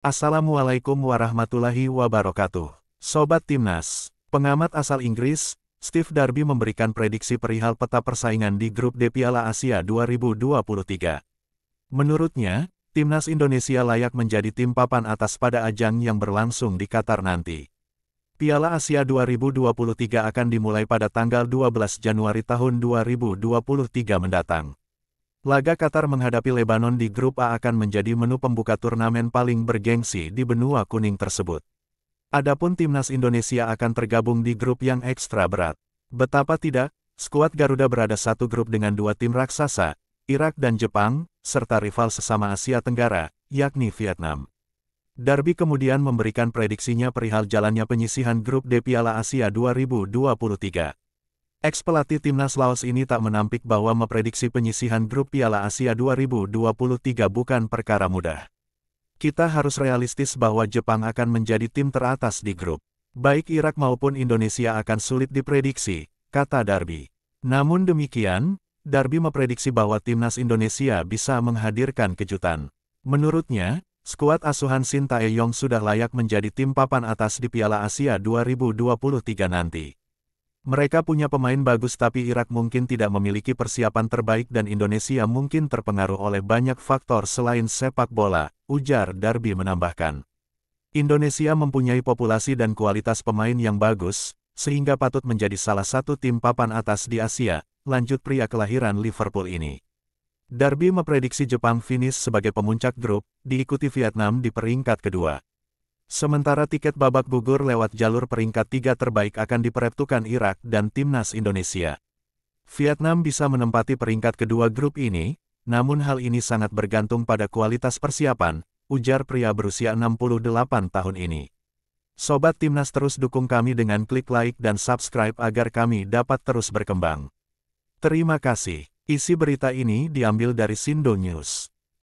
Assalamualaikum warahmatullahi wabarakatuh. Sobat Timnas, pengamat asal Inggris, Steve Darby memberikan prediksi perihal peta persaingan di grup D Piala Asia 2023. Menurutnya, Timnas Indonesia layak menjadi tim papan atas pada ajang yang berlangsung di Qatar nanti. Piala Asia 2023 akan dimulai pada tanggal 12 Januari tahun 2023 mendatang. Laga Qatar menghadapi Lebanon di Grup A akan menjadi menu pembuka turnamen paling bergengsi di benua kuning tersebut. Adapun timnas Indonesia akan tergabung di grup yang ekstra berat. Betapa tidak, skuad Garuda berada satu grup dengan dua tim raksasa, Irak dan Jepang, serta rival sesama Asia Tenggara, yakni Vietnam. Darby kemudian memberikan prediksinya perihal jalannya penyisihan grup D Piala Asia 2023. Ex pelatih timnas Laos ini tak menampik bahwa memprediksi penyisihan grup Piala Asia 2023 bukan perkara mudah. Kita harus realistis bahwa Jepang akan menjadi tim teratas di grup. Baik Irak maupun Indonesia akan sulit diprediksi, kata Darby. Namun demikian, Darby memprediksi bahwa timnas Indonesia bisa menghadirkan kejutan. Menurutnya, skuad asuhan Shin Yong sudah layak menjadi tim papan atas di Piala Asia 2023 nanti. Mereka punya pemain bagus tapi Irak mungkin tidak memiliki persiapan terbaik dan Indonesia mungkin terpengaruh oleh banyak faktor selain sepak bola, ujar Darby menambahkan. Indonesia mempunyai populasi dan kualitas pemain yang bagus, sehingga patut menjadi salah satu tim papan atas di Asia, lanjut pria kelahiran Liverpool ini. Darby memprediksi Jepang finish sebagai pemuncak grup, diikuti Vietnam di peringkat kedua. Sementara tiket babak gugur lewat jalur peringkat tiga terbaik akan diperebutkan Irak dan Timnas Indonesia. Vietnam bisa menempati peringkat kedua grup ini, namun hal ini sangat bergantung pada kualitas persiapan, ujar pria berusia 68 tahun ini. Sobat Timnas terus dukung kami dengan klik like dan subscribe agar kami dapat terus berkembang. Terima kasih. Isi berita ini diambil dari Sindo News.